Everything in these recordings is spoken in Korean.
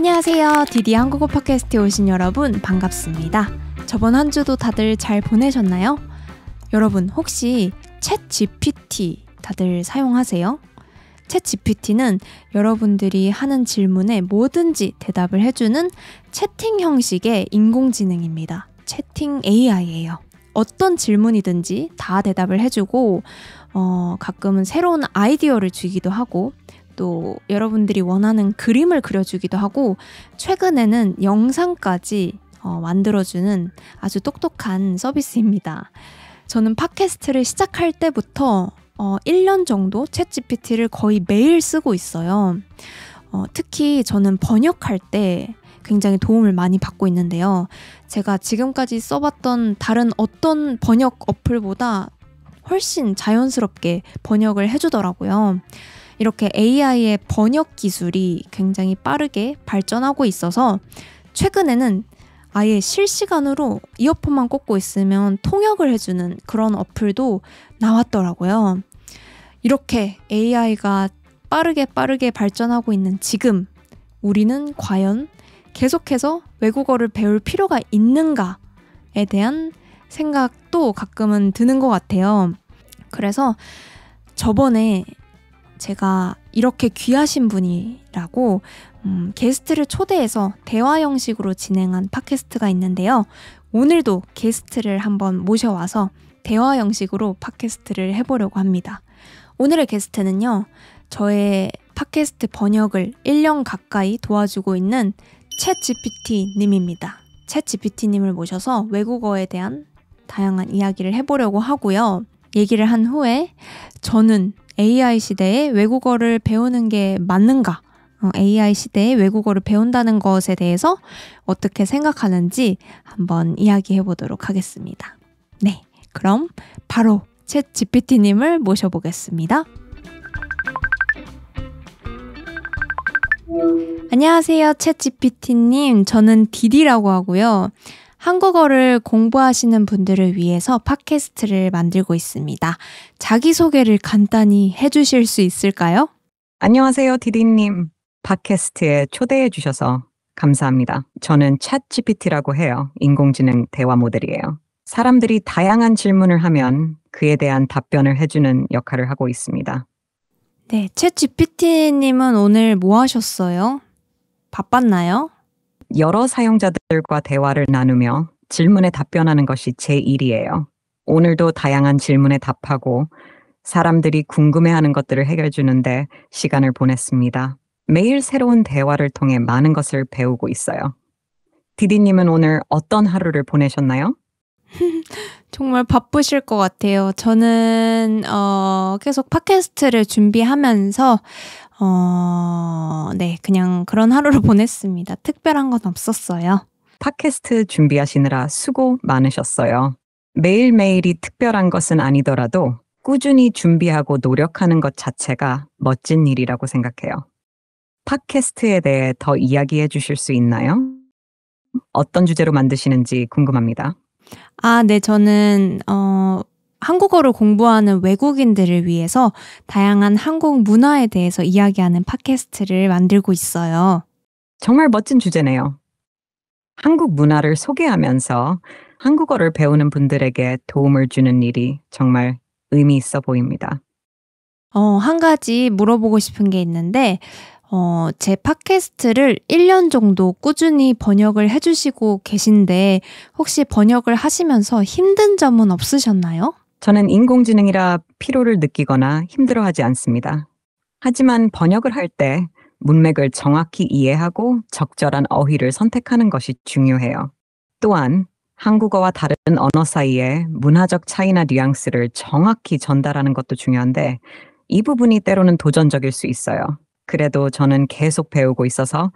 안녕하세요. 디디 한국어 팟캐스트에 오신 여러분 반갑습니다. 저번 한 주도 다들 잘 보내셨나요? 여러분 혹시 챗 GPT 다들 사용하세요? 챗 GPT는 여러분들이 하는 질문에 뭐든지 대답을 해주는 채팅 형식의 인공지능입니다. 채팅 AI예요. 어떤 질문이든지 다 대답을 해주고 어, 가끔은 새로운 아이디어를 주기도 하고 또 여러분들이 원하는 그림을 그려주기도 하고 최근에는 영상까지 어, 만들어주는 아주 똑똑한 서비스입니다. 저는 팟캐스트를 시작할 때부터 어, 1년 정도 챗GPT를 거의 매일 쓰고 있어요. 어, 특히 저는 번역할 때 굉장히 도움을 많이 받고 있는데요. 제가 지금까지 써봤던 다른 어떤 번역 어플보다 훨씬 자연스럽게 번역을 해주더라고요. 이렇게 AI의 번역 기술이 굉장히 빠르게 발전하고 있어서 최근에는 아예 실시간으로 이어폰만 꽂고 있으면 통역을 해주는 그런 어플도 나왔더라고요. 이렇게 AI가 빠르게 빠르게 발전하고 있는 지금 우리는 과연 계속해서 외국어를 배울 필요가 있는가에 대한 생각도 가끔은 드는 것 같아요. 그래서 저번에 제가 이렇게 귀하신 분이라고 음, 게스트를 초대해서 대화 형식으로 진행한 팟캐스트가 있는데요. 오늘도 게스트를 한번 모셔와서 대화 형식으로 팟캐스트를 해보려고 합니다. 오늘의 게스트는요, 저의 팟캐스트 번역을 1년 가까이 도와주고 있는 챗 GPT님입니다. 챗 GPT님을 모셔서 외국어에 대한 다양한 이야기를 해보려고 하고요. 얘기를 한 후에 저는 AI 시대에 외국어를 배우는 게 맞는가? 어, AI 시대에 외국어를 배운다는 것에 대해서 어떻게 생각하는지 한번 이야기해 보도록 하겠습니다. 네, 그럼 바로 챗 GPT님을 모셔보겠습니다. 안녕하세요, 챗 GPT님. 저는 디디라고 하고요. 한국어를 공부하시는 분들을 위해서 팟캐스트를 만들고 있습니다. 자기소개를 간단히 해주실 수 있을까요? 안녕하세요, 디디님. 팟캐스트에 초대해 주셔서 감사합니다. 저는 챗GPT라고 해요. 인공지능 대화 모델이에요. 사람들이 다양한 질문을 하면 그에 대한 답변을 해주는 역할을 하고 있습니다. 네, 챗GPT님은 오늘 뭐 하셨어요? 바빴나요? 여러 사용자들과 대화를 나누며 질문에 답변하는 것이 제 일이에요. 오늘도 다양한 질문에 답하고 사람들이 궁금해하는 것들을 해결주는데 시간을 보냈습니다. 매일 새로운 대화를 통해 많은 것을 배우고 있어요. 디디님은 오늘 어떤 하루를 보내셨나요? 정말 바쁘실 것 같아요. 저는 어, 계속 팟캐스트를 준비하면서 어, 네, 그냥 그런 하루를 보냈습니다. 특별한 건 없었어요. 팟캐스트 준비하시느라 수고 많으셨어요. 매일매일이 특별한 것은 아니더라도 꾸준히 준비하고 노력하는 것 자체가 멋진 일이라고 생각해요. 팟캐스트에 대해 더 이야기해 주실 수 있나요? 어떤 주제로 만드시는지 궁금합니다. 아, 네, 저는, 어, 한국어를 공부하는 외국인들을 위해서 다양한 한국 문화에 대해서 이야기하는 팟캐스트를 만들고 있어요. 정말 멋진 주제네요. 한국 문화를 소개하면서 한국어를 배우는 분들에게 도움을 주는 일이 정말 의미 있어 보입니다. 어, 한 가지 물어보고 싶은 게 있는데, 어, 제 팟캐스트를 1년 정도 꾸준히 번역을 해주시고 계신데, 혹시 번역을 하시면서 힘든 점은 없으셨나요? 저는 인공지능이라 피로를 느끼거나 힘들어하지 않습니다. 하지만 번역을 할 때 문맥을 정확히 이해하고 적절한 어휘를 선택하는 것이 중요해요. 또한 한국어와 다른 언어 사이에 문화적 차이나 뉘앙스를 정확히 전달하는 것도 중요한데 이 부분이 때로는 도전적일 수 있어요. 그래도 저는 계속 배우고 있어서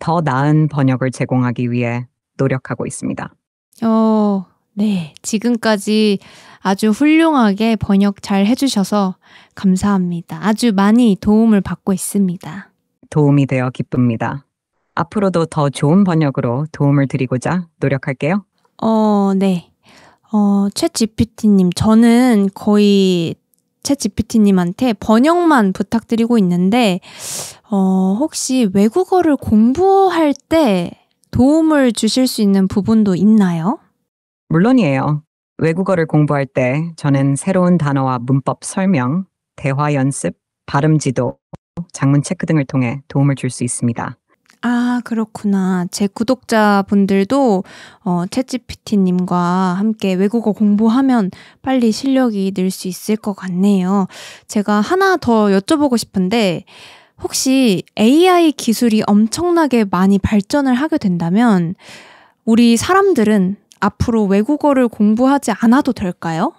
더 나은 번역을 제공하기 위해 노력하고 있습니다. 어, 네, 지금까지 아주 훌륭하게 번역 잘 해주셔서 감사합니다. 아주 많이 도움을 받고 있습니다. 도움이 되어 기쁩니다. 앞으로도 더 좋은 번역으로 도움을 드리고자 노력할게요. 어, 네. 어, 채 GPT님, 저는 거의 채 GPT님한테 번역만 부탁드리고 있는데, 어, 혹시 외국어를 공부할 때 도움을 주실 수 있는 부분도 있나요? 물론이에요. 외국어를 공부할 때 저는 새로운 단어와 문법 설명, 대화 연습, 발음 지도, 장문 체크 등을 통해 도움을 줄 수 있습니다. 아, 그렇구나. 제 구독자분들도 어, 챗GPT님과 함께 외국어 공부하면 빨리 실력이 늘 수 있을 것 같네요. 제가 하나 더 여쭤보고 싶은데, 혹시 AI 기술이 엄청나게 많이 발전을 하게 된다면, 우리 사람들은 앞으로 외국어를 공부하지 않아도 될까요?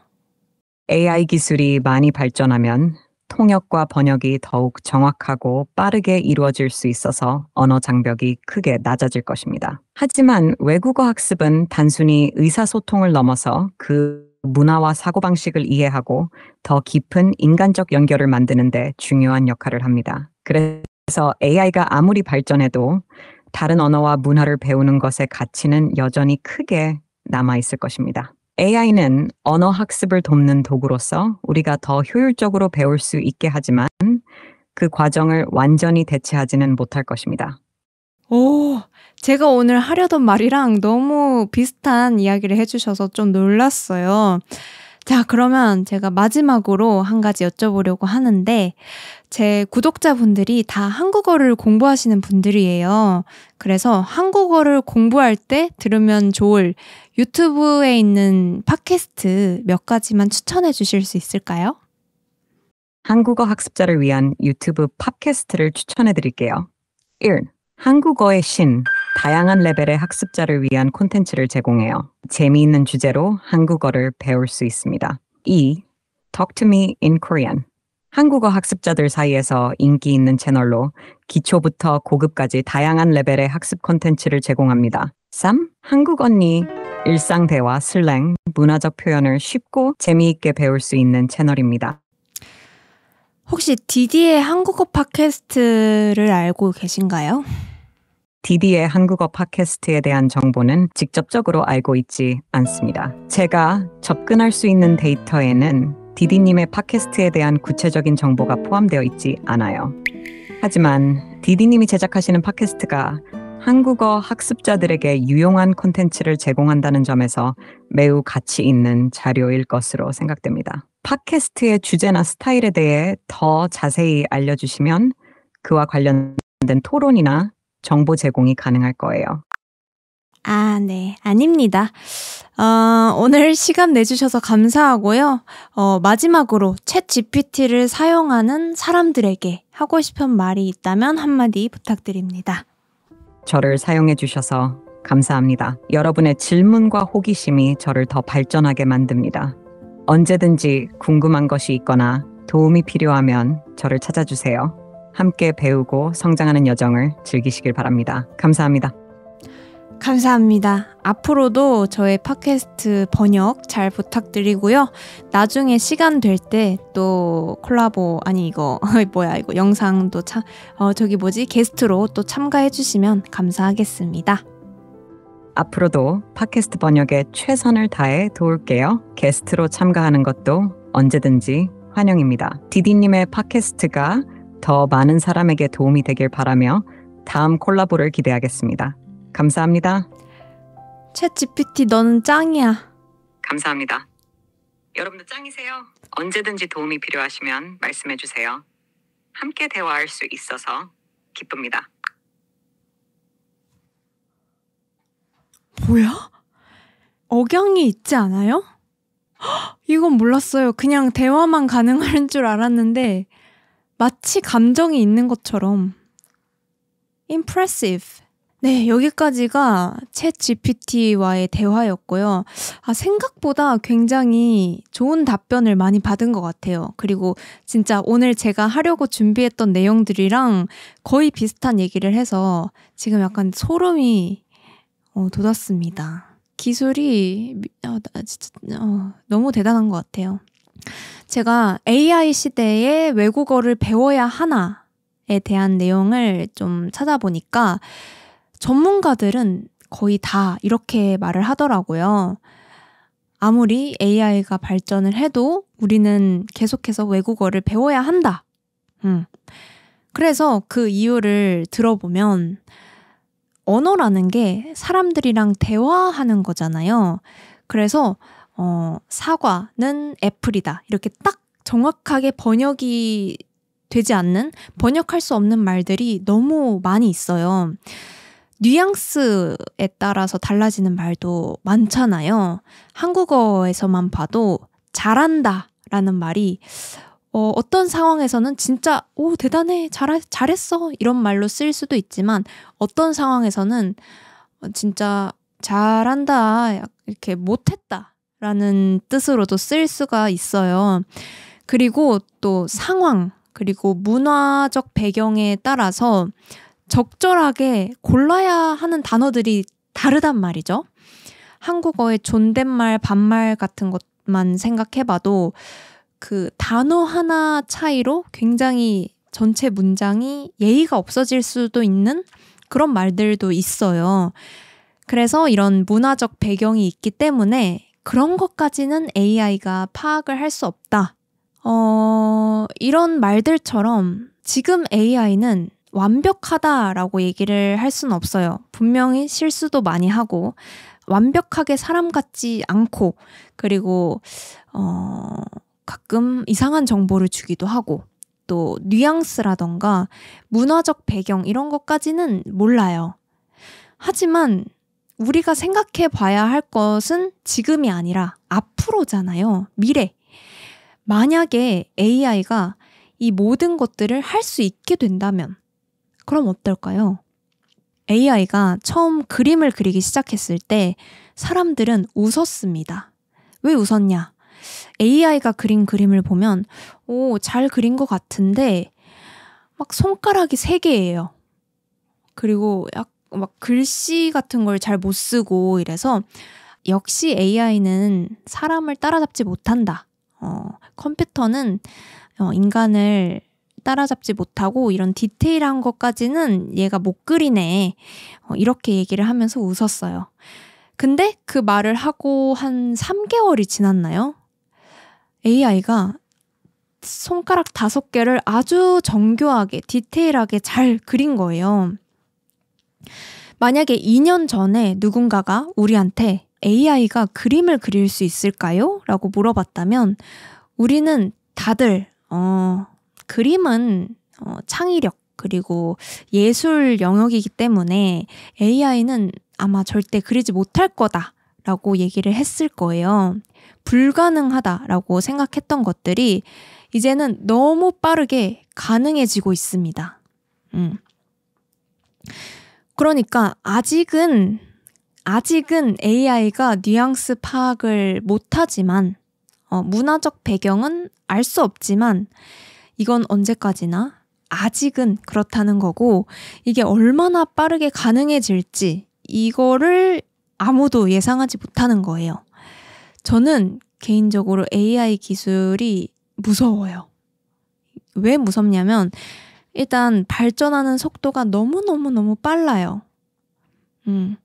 AI 기술이 많이 발전하면 통역과 번역이 더욱 정확하고 빠르게 이루어질 수 있어서 언어 장벽이 크게 낮아질 것입니다. 하지만 외국어 학습은 단순히 의사소통을 넘어서 그 문화와 사고방식을 이해하고 더 깊은 인간적 연결을 만드는데 중요한 역할을 합니다. 그래서 AI가 아무리 발전해도 다른 언어와 문화를 배우는 것의 가치는 여전히 크게 남아있을 것입니다. AI는 언어 학습을 돕는 도구로서 우리가 더 효율적으로 배울 수 있게 하지만 그 과정을 완전히 대체하지는 못할 것입니다. 오, 제가 오늘 하려던 말이랑 너무 비슷한 이야기를 해주셔서 좀 놀랐어요. 자, 그러면 제가 마지막으로 한 가지 여쭤보려고 하는데, 제 구독자분들이 다 한국어를 공부하시는 분들이에요. 그래서 한국어를 공부할 때 들으면 좋을 유튜브에 있는 팟캐스트 몇 가지만 추천해 주실 수 있을까요? 한국어 학습자를 위한 유튜브 팟캐스트를 추천해 드릴게요. 1. 한국어의 신. 다양한 레벨의 학습자를 위한 콘텐츠를 제공해요. 재미있는 주제로 한국어를 배울 수 있습니다. 2. Talk to me in Korean. 한국어 학습자들 사이에서 인기 있는 채널로 기초부터 고급까지 다양한 레벨의 학습 콘텐츠를 제공합니다. 쌈 한국 언니 일상 대화, 슬랭, 문화적 표현을 쉽고 재미있게 배울 수 있는 채널입니다. 혹시 디디의 한국어 팟캐스트를 알고 계신가요? 디디의 한국어 팟캐스트에 대한 정보는 직접적으로 알고 있지 않습니다. 제가 접근할 수 있는 데이터에는 디디님의 팟캐스트에 대한 구체적인 정보가 포함되어 있지 않아요. 하지만 디디님이 제작하시는 팟캐스트가 한국어 학습자들에게 유용한 콘텐츠를 제공한다는 점에서 매우 가치 있는 자료일 것으로 생각됩니다. 팟캐스트의 주제나 스타일에 대해 더 자세히 알려주시면 그와 관련된 토론이나 정보 제공이 가능할 거예요. 아, 네. 아닙니다. 어, 오늘 시간 내주셔서 감사하고요. 어, 마지막으로 챗 GPT를 사용하는 사람들에게 하고 싶은 말이 있다면 한마디 부탁드립니다. 저를 사용해 주셔서 감사합니다. 여러분의 질문과 호기심이 저를 더 발전하게 만듭니다. 언제든지 궁금한 것이 있거나 도움이 필요하면 저를 찾아주세요. 함께 배우고 성장하는 여정을 즐기시길 바랍니다. 감사합니다. 감사합니다. 앞으로도 저의 팟캐스트 번역 잘 부탁드리고요. 나중에 시간 될 때 또 콜라보 아니 이거 뭐야 이거 영상도 참 어, 저기 뭐지 게스트로 또 참가해 주시면 감사하겠습니다. 앞으로도 팟캐스트 번역에 최선을 다해 도울게요. 게스트로 참가하는 것도 언제든지 환영입니다. 디디님의 팟캐스트가 더 많은 사람에게 도움이 되길 바라며 다음 콜라보를 기대하겠습니다. 감사합니다. 챗 GPT 너는 짱이야. 감사합니다. 여러분도 짱이세요. 언제든지 도움이 필요하시면 말씀해 주세요. 함께 대화할 수 있어서 기쁩니다. 뭐야? 억양이 있지 않아요? 이건 몰랐어요. 그냥 대화만 가능한 줄 알았는데 마치 감정이 있는 것처럼 impressive 네, 여기까지가 챗 GPT와의 대화였고요. 아, 생각보다 굉장히 좋은 답변을 많이 받은 것 같아요. 그리고 진짜 오늘 제가 하려고 준비했던 내용들이랑 거의 비슷한 얘기를 해서 지금 약간 소름이 어, 돋았습니다. 기술이 어, 진짜, 어, 너무 대단한 것 같아요. 제가 AI 시대에 외국어를 배워야 하나에 대한 내용을 좀 찾아보니까 전문가들은 거의 다 이렇게 말을 하더라고요. 아무리 AI가 발전을 해도 우리는 계속해서 외국어를 배워야 한다. 음. 그래서 그 이유를 들어보면 언어라는 게 사람들이랑 대화하는 거잖아요. 그래서 어, 사과는 애플이다. 이렇게 딱 정확하게 번역이 되지 않는 번역할 수 없는 말들이 너무 많이 있어요. 뉘앙스에 따라서 달라지는 말도 많잖아요. 한국어에서만 봐도 잘한다 라는 말이 어, 어떤 상황에서는 진짜 오 대단해 잘 잘했어 이런 말로 쓸 수도 있지만 어떤 상황에서는 진짜 잘한다 이렇게 못했다라는 뜻으로도 쓸 수가 있어요. 그리고 또 상황 그리고 문화적 배경에 따라서 적절하게 골라야 하는 단어들이 다르단 말이죠. 한국어의 존댓말, 반말 같은 것만 생각해봐도 그 단어 하나 차이로 굉장히 전체 문장이 예의가 없어질 수도 있는 그런 말들도 있어요. 그래서 이런 문화적 배경이 있기 때문에 그런 것까지는 AI가 파악을 할 수 없다. 어, 이런 말들처럼 지금 AI는 완벽하다라고 얘기를 할 수는 없어요. 분명히 실수도 많이 하고 완벽하게 사람 같지 않고 그리고 어 가끔 이상한 정보를 주기도 하고 또 뉘앙스라던가 문화적 배경 이런 것까지는 몰라요. 하지만 우리가 생각해 봐야 할 것은 지금이 아니라 앞으로잖아요. 미래. 만약에 AI가 이 모든 것들을 할 수 있게 된다면 그럼 어떨까요? AI가 처음 그림을 그리기 시작했을 때 사람들은 웃었습니다. 왜 웃었냐? AI가 그린 그림을 보면, 오, 잘 그린 것 같은데, 막 손가락이 세 개예요. 그리고 약, 막 글씨 같은 걸 잘 못 쓰고 이래서, 역시 AI는 사람을 따라잡지 못한다. 어, 컴퓨터는 어, 인간을 따라잡지 못하고 이런 디테일한 것까지는 얘가 못 그리네. 어, 이렇게 얘기를 하면서 웃었어요. 근데 그 말을 하고 한 3개월이 지났나요? AI가 손가락 다섯 개를 아주 정교하게, 디테일하게 잘 그린 거예요. 만약에 2년 전에 누군가가 우리한테 AI가 그림을 그릴 수 있을까요? 라고 물어봤다면 우리는 다들, 어, 그림은 어, 창의력 그리고 예술 영역이기 때문에 AI는 아마 절대 그리지 못할 거다라고 얘기를 했을 거예요. 불가능하다라고 생각했던 것들이 이제는 너무 빠르게 가능해지고 있습니다. 음. 그러니까 아직은 아직은 AI가 뉘앙스 파악을 못하지만 어, 문화적 배경은 알 수 없지만 이건 언제까지나 아직은 그렇다는 거고 이게 얼마나 빠르게 가능해질지 이거를 아무도 예상하지 못하는 거예요. 저는 개인적으로 AI 기술이 무서워요. 왜 무섭냐면 일단 발전하는 속도가 너무너무너무 빨라요. 음.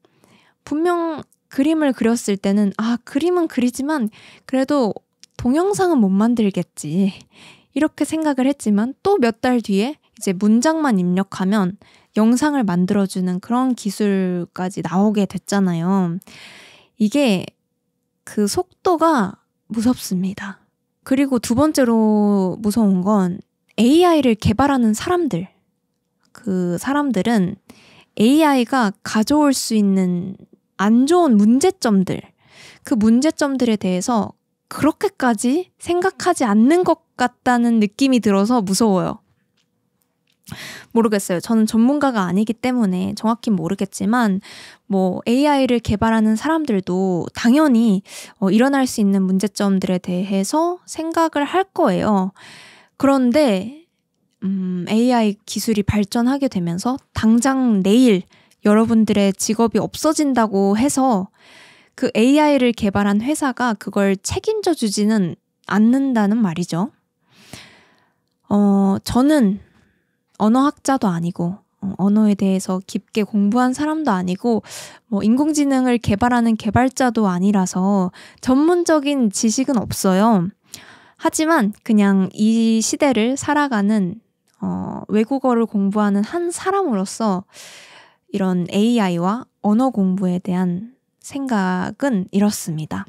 분명 그림을 그렸을 때는 아, 그림은 그리지만 그래도 동영상은 못 만들겠지. 이렇게 생각을 했지만 또 몇 달 뒤에 이제 문장만 입력하면 영상을 만들어주는 그런 기술까지 나오게 됐잖아요. 이게 그 속도가 무섭습니다. 그리고 두 번째로 무서운 건 AI를 개발하는 사람들. 그 사람들은 AI가 가져올 수 있는 안 좋은 문제점들, 그 문제점들에 대해서 그렇게까지 생각하지 않는 것 같다는 느낌이 들어서 무서워요. 모르겠어요. 저는 전문가가 아니기 때문에 정확히 모르겠지만, 뭐, AI를 개발하는 사람들도 당연히 어, 일어날 수 있는 문제점들에 대해서 생각을 할 거예요. 그런데, 음, AI 기술이 발전하게 되면서 당장 내일 여러분들의 직업이 없어진다고 해서 그 AI를 개발한 회사가 그걸 책임져 주지는 않는다는 말이죠. 어, 저는 언어학자도 아니고, 어, 언어에 대해서 깊게 공부한 사람도 아니고, 뭐, 인공지능을 개발하는 개발자도 아니라서 전문적인 지식은 없어요. 하지만 그냥 이 시대를 살아가는, 어, 외국어를 공부하는 한 사람으로서 이런 AI와 언어 공부에 대한 생각은 이렇습니다.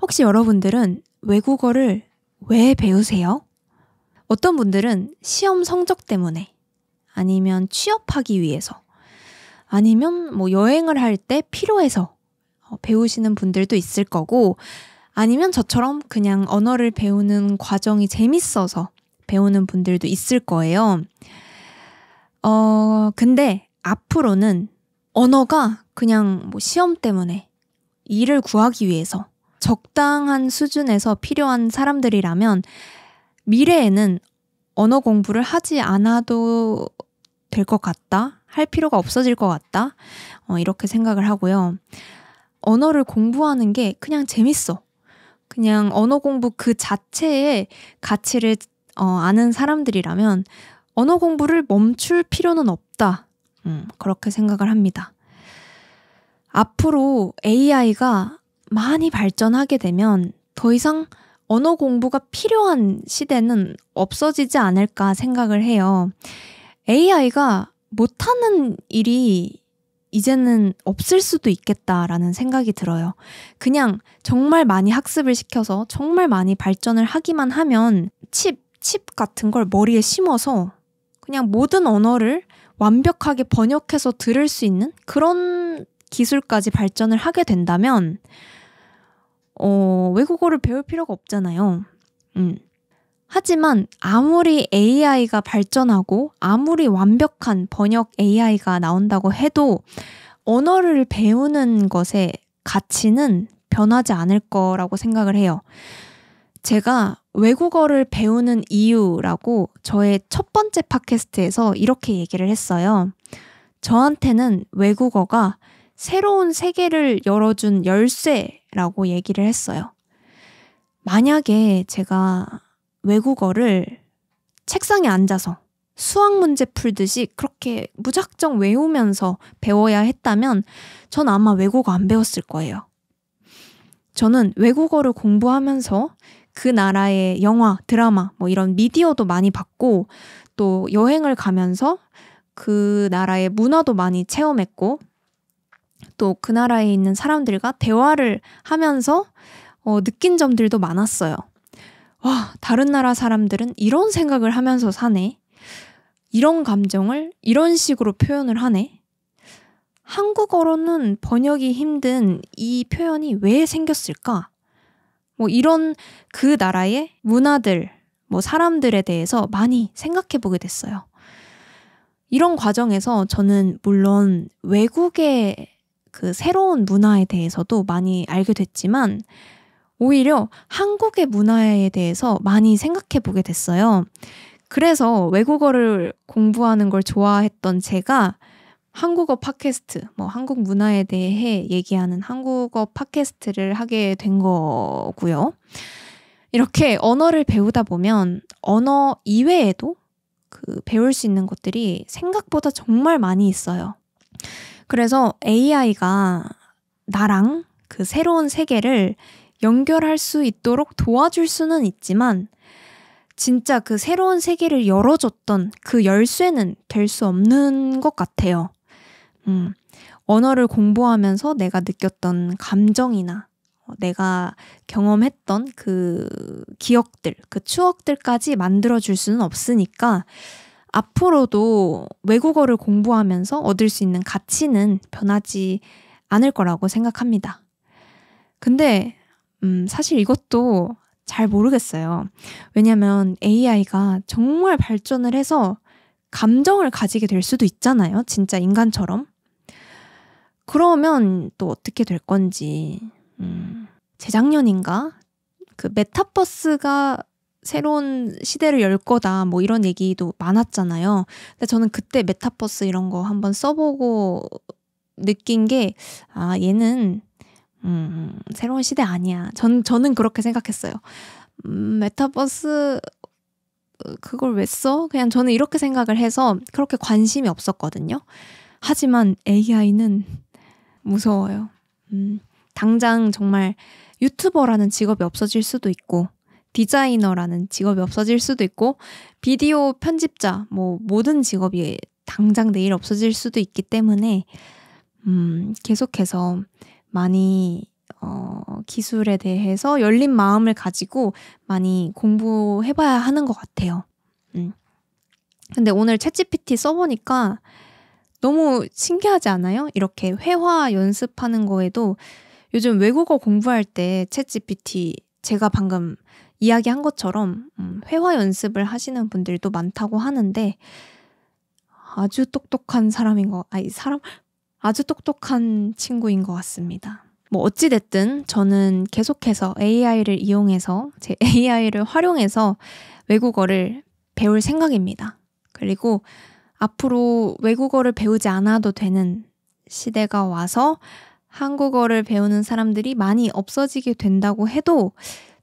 혹시 여러분들은 외국어를 왜 배우세요? 어떤 분들은 시험 성적 때문에 아니면 취업하기 위해서 아니면 뭐 여행을 할 때 필요해서 어, 배우시는 분들도 있을 거고 아니면 저처럼 그냥 언어를 배우는 과정이 재밌어서 배우는 분들도 있을 거예요. 어, 근데 앞으로는 언어가 그냥 뭐 시험 때문에 일을 구하기 위해서 적당한 수준에서 필요한 사람들이라면 미래에는 언어 공부를 하지 않아도 될 것 같다. 할 필요가 없어질 것 같다. 어, 이렇게 생각을 하고요. 언어를 공부하는 게 그냥 재밌어. 그냥 언어 공부 그 자체의 가치를 어, 아는 사람들이라면 언어 공부를 멈출 필요는 없다. 음, 그렇게 생각을 합니다. 앞으로 AI가 많이 발전하게 되면 더 이상 언어 공부가 필요한 시대는 없어지지 않을까 생각을 해요. AI가 못하는 일이 이제는 없을 수도 있겠다라는 생각이 들어요. 그냥 정말 많이 학습을 시켜서 정말 많이 발전을 하기만 하면 칩, 칩 같은 걸 머리에 심어서 그냥 모든 언어를 완벽하게 번역해서 들을 수 있는 그런 기술까지 발전을 하게 된다면 어, 외국어를 배울 필요가 없잖아요. 음. 하지만 아무리 AI가 발전하고 아무리 완벽한 번역 AI가 나온다고 해도 언어를 배우는 것의 가치는 변하지 않을 거라고 생각을 해요. 제가 외국어를 배우는 이유라고 저의 첫 번째 팟캐스트에서 이렇게 얘기를 했어요. 저한테는 외국어가 새로운 세계를 열어준 열쇠라고 얘기를 했어요. 만약에 제가 외국어를 책상에 앉아서 수학 문제 풀듯이 그렇게 무작정 외우면서 배워야 했다면 전 아마 외국어 안 배웠을 거예요. 저는 외국어를 공부하면서 그 나라의 영화, 드라마, 뭐 이런 미디어도 많이 봤고 또 여행을 가면서 그 나라의 문화도 많이 체험했고 또그 나라에 있는 사람들과 대화를 하면서 어, 느낀 점들도 많았어요. 와, 다른 나라 사람들은 이런 생각을 하면서 사네. 이런 감정을 이런 식으로 표현을 하네. 한국어로는 번역이 힘든 이 표현이 왜 생겼을까? 뭐 이런 그 나라의 문화들, 뭐 사람들에 대해서 많이 생각해 보게 됐어요. 이런 과정에서 저는 물론 외국에 그 새로운 문화에 대해서도 많이 알게 됐지만 오히려 한국의 문화에 대해서 많이 생각해 보게 됐어요. 그래서 외국어를 공부하는 걸 좋아했던 제가 한국어 팟캐스트, 뭐 한국 문화에 대해 얘기하는 한국어 팟캐스트를 하게 된 거고요. 이렇게 언어를 배우다 보면 언어 이외에도 그 배울 수 있는 것들이 생각보다 정말 많이 있어요. 그래서 AI가 나랑 그 새로운 세계를 연결할 수 있도록 도와줄 수는 있지만 진짜 그 새로운 세계를 열어줬던 그 열쇠는 될 수 없는 것 같아요. 음, 언어를 공부하면서 내가 느꼈던 감정이나 어, 내가 경험했던 그 기억들, 그 추억들까지 만들어줄 수는 없으니까 앞으로도 외국어를 공부하면서 얻을 수 있는 가치는 변하지 않을 거라고 생각합니다. 근데, 음, 사실 이것도 잘 모르겠어요. 왜냐면 AI가 정말 발전을 해서 감정을 가지게 될 수도 있잖아요. 진짜 인간처럼. 그러면 또 어떻게 될 건지. 음, 재작년인가? 그 메타버스가 새로운 시대를 열 거다 뭐 이런 얘기도 많았잖아요. 근데 저는 그때 메타버스 이런 거 한번 써보고 느낀 게 아 얘는 음, 새로운 시대 아니야. 전 저는 그렇게 생각했어요. 음, 메타버스 그걸 왜 써? 그냥 저는 이렇게 생각을 해서 그렇게 관심이 없었거든요. 하지만 AI는 무서워요. 음, 당장 정말 유튜버라는 직업이 없어질 수도 있고 디자이너라는 직업이 없어질 수도 있고 비디오 편집자 뭐 모든 직업이 당장 내일 없어질 수도 있기 때문에 음, 계속해서 많이 어, 기술에 대해서 열린 마음을 가지고 많이 공부해봐야 하는 것 같아요. 음. 근데 오늘 챗GPT 써보니까 너무 신기하지 않아요? 이렇게 회화 연습하는 거에도 요즘 외국어 공부할 때 챗GPT 제가 방금 이야기한 것처럼 음, 회화 연습을 하시는 분들도 많다고 하는데 아주 똑똑한 사람인 거 아니 사람 아주 똑똑한 친구인 것 같습니다. 뭐 어찌됐든 저는 계속해서 AI를 이용해서 제 AI를 활용해서 외국어를 배울 생각입니다. 그리고 앞으로 외국어를 배우지 않아도 되는 시대가 와서 한국어를 배우는 사람들이 많이 없어지게 된다고 해도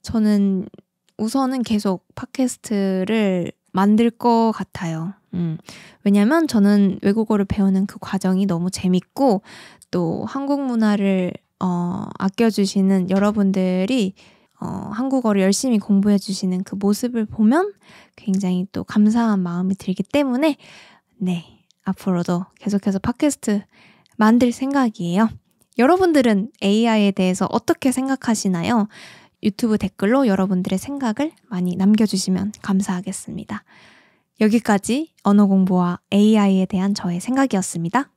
저는 우선은 계속 팟캐스트를 만들 것 같아요. 음. 왜냐면 저는 외국어를 배우는 그 과정이 너무 재밌고 또 한국 문화를 어, 아껴주시는 여러분들이 어, 한국어를 열심히 공부해주시는 그 모습을 보면 굉장히 또 감사한 마음이 들기 때문에 네 앞으로도 계속해서 팟캐스트 만들 생각이에요. 여러분들은 AI에 대해서 어떻게 생각하시나요? 유튜브 댓글로 여러분들의 생각을 많이 남겨주시면 감사하겠습니다. 여기까지 언어 공부와 AI에 대한 저의 생각이었습니다.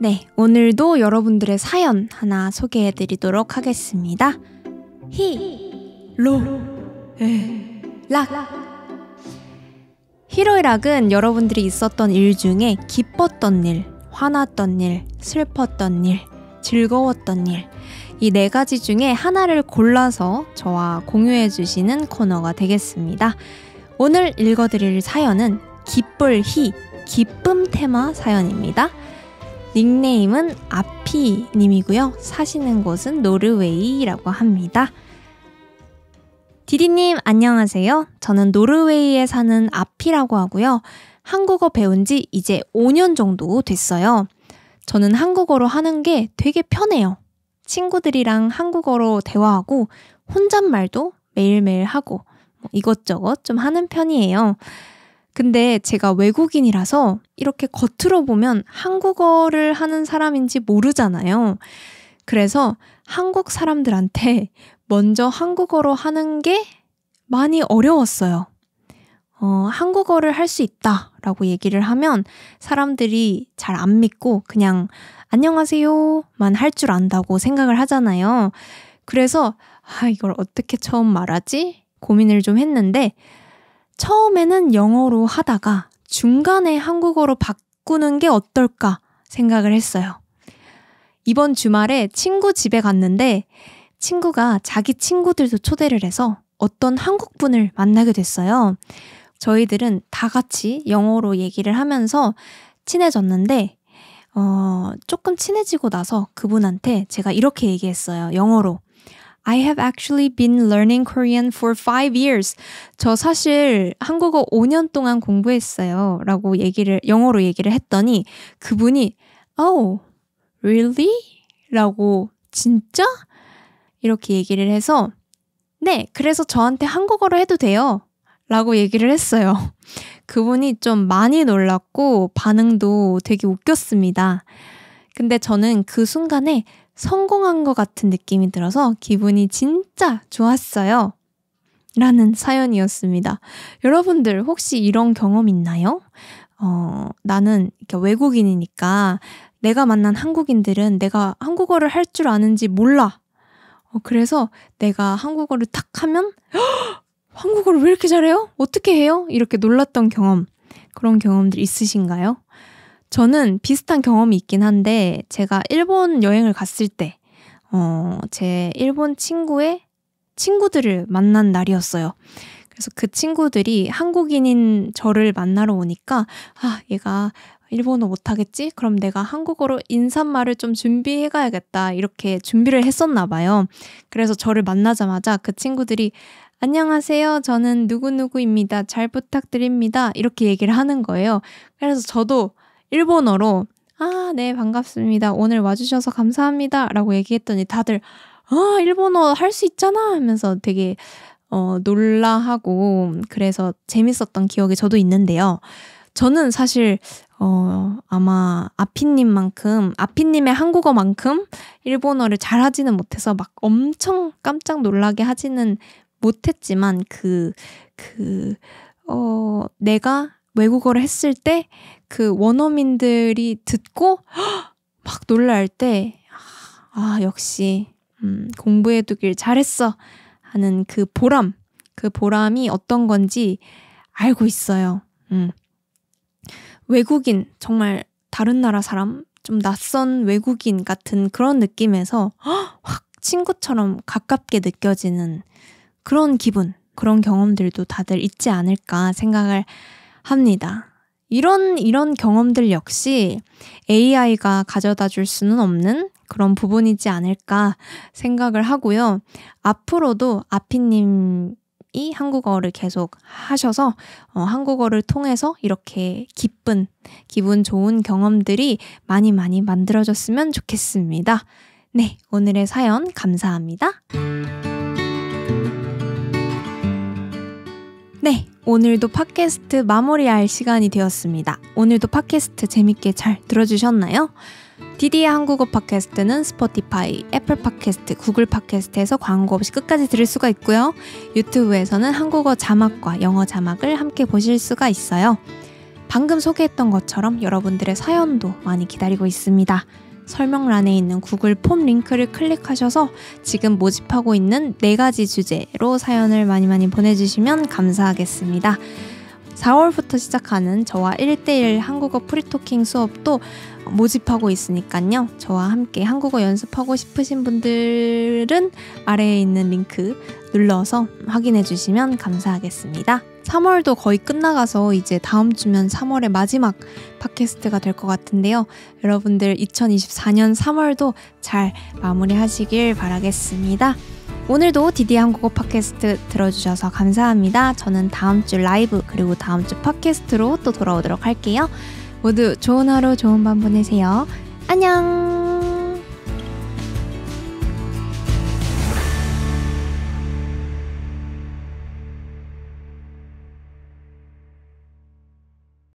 네, 오늘도 여러분들의 사연 하나 소개해 드리도록 하겠습니다. 히, 로, 에, 락. 히로이락은 여러분들이 있었던 일 중에 기뻤던 일, 화났던 일, 슬펐던 일, 즐거웠던 일, 이 네 가지 중에 하나를 골라서 저와 공유해 주시는 코너가 되겠습니다. 오늘 읽어드릴 사연은 기쁠희, 기쁨 테마 사연입니다. 닉네임은 아피님이고요. 사시는 곳은 노르웨이라고 합니다. 디디님 안녕하세요. 저는 노르웨이에 사는 아피라고 하고요. 한국어 배운 지 이제 5년 정도 됐어요. 저는 한국어로 하는 게 되게 편해요. 친구들이랑 한국어로 대화하고 혼잣말도 매일매일 하고 뭐 이것저것 좀 하는 편이에요. 근데 제가 외국인이라서 이렇게 겉으로 보면 한국어를 하는 사람인지 모르잖아요. 그래서 한국 사람들한테 먼저 한국어로 하는 게 많이 어려웠어요. 어, 한국어를 할 수 있다 라고 얘기를 하면 사람들이 잘 안 믿고 그냥 안녕하세요만 할 줄 안다고 생각을 하잖아요. 그래서 아, 이걸 어떻게 처음 말하지? 고민을 좀 했는데 처음에는 영어로 하다가 중간에 한국어로 바꾸는 게 어떨까 생각을 했어요. 이번 주말에 친구 집에 갔는데 친구가 자기 친구들도 초대를 해서 어떤 한국 분을 만나게 됐어요. 저희들은 다 같이 영어로 얘기를 하면서 친해졌는데, 어, 조금 친해지고 나서 그분한테 제가 이렇게 얘기했어요. 영어로. I have actually been learning Korean for five years. 저 사실 한국어 5년 동안 공부했어요. 라고 얘기를, 영어로 얘기를 했더니 그분이, Oh, really? 라고, 진짜? 이렇게 얘기를 해서 네, 그래서 저한테 한국어로 해도 돼요. 라고 얘기를 했어요. 그분이 좀 많이 놀랐고 반응도 되게 웃겼습니다. 근데 저는 그 순간에 성공한 것 같은 느낌이 들어서 기분이 진짜 좋았어요. 라는 사연이었습니다. 여러분들 혹시 이런 경험 있나요? 어, 나는 외국인이니까 내가 만난 한국인들은 내가 한국어를 할 줄 아는지 몰라 어, 그래서 내가 한국어를 탁 하면 한국어를 왜 이렇게 잘해요? 어떻게 해요? 이렇게 놀랐던 경험 그런 경험들 있으신가요? 저는 비슷한 경험이 있긴 한데 제가 일본 여행을 갔을 때 어, 제 일본 친구의 친구들을 만난 날이었어요. 그래서 그 친구들이 한국인인 저를 만나러 오니까 아 얘가 일본어 못하겠지? 그럼 내가 한국어로 인사말을 좀 준비해 가야겠다. 이렇게 준비를 했었나 봐요. 그래서 저를 만나자마자 그 친구들이 안녕하세요. 저는 누구누구입니다. 잘 부탁드립니다. 이렇게 얘기를 하는 거예요. 그래서 저도 일본어로 아, 네, 반갑습니다. 오늘 와주셔서 감사합니다. 라고 얘기했더니 다들 아, 일본어 할 수 있잖아 하면서 되게 어, 놀라하고 그래서 재밌었던 기억이 저도 있는데요. 저는 사실 어, 아마 아피님만큼, 아피님의 한국어만큼 일본어를 잘 하지는 못해서 막 엄청 깜짝 놀라게 하지는 못했지만 그, 그, 어, 내가 외국어를 했을 때 그 원어민들이 듣고 막 놀랄 때, 아, 역시, 음, 공부해두길 잘했어. 하는 그 보람, 그 보람이 어떤 건지 알고 있어요. 음. 외국인, 정말 다른 나라 사람, 좀 낯선 외국인 같은 그런 느낌에서 확 친구처럼 가깝게 느껴지는 그런 기분, 그런 경험들도 다들 있지 않을까 생각을 합니다. 이런, 이런 경험들 역시 AI가 가져다 줄 수는 없는 그런 부분이지 않을까 생각을 하고요. 앞으로도 아피님 이 한국어를 계속 하셔서 어, 한국어를 통해서 이렇게 기쁜, 기분 좋은 경험들이 많이 많이 만들어졌으면 좋겠습니다. 네, 오늘의 사연 감사합니다. 네, 오늘도 팟캐스트 마무리할 시간이 되었습니다. 오늘도 팟캐스트 재밌게 잘 들어주셨나요? 디디의 한국어 팟캐스트는 스포티파이, 애플 팟캐스트, 구글 팟캐스트에서 광고 없이 끝까지 들을 수가 있고요. 유튜브에서는 한국어 자막과 영어 자막을 함께 보실 수가 있어요. 방금 소개했던 것처럼 여러분들의 사연도 많이 기다리고 있습니다. 설명란에 있는 구글 폼 링크를 클릭하셔서 지금 모집하고 있는 네 가지 주제로 사연을 많이 많이 보내주시면 감사하겠습니다. 4월부터 시작하는 저와 1대1 한국어 프리토킹 수업도 모집하고 있으니까요. 저와 함께 한국어 연습하고 싶으신 분들은 아래에 있는 링크 눌러서 확인해 주시면 감사하겠습니다. 3월도 거의 끝나가서 이제 다음 주면 3월의 마지막 팟캐스트가 될 것 같은데요. 여러분들 2024년 3월도 잘 마무리하시길 바라겠습니다. 오늘도 디디 한국어 팟캐스트 들어주셔서 감사합니다. 저는 다음 주 라이브 그리고 다음 주 팟캐스트로 또 돌아오도록 할게요. 모두 좋은 하루 좋은 밤 보내세요. 안녕!